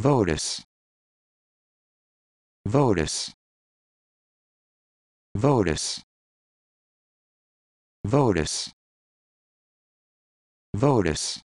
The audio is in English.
votus votus votus votus votus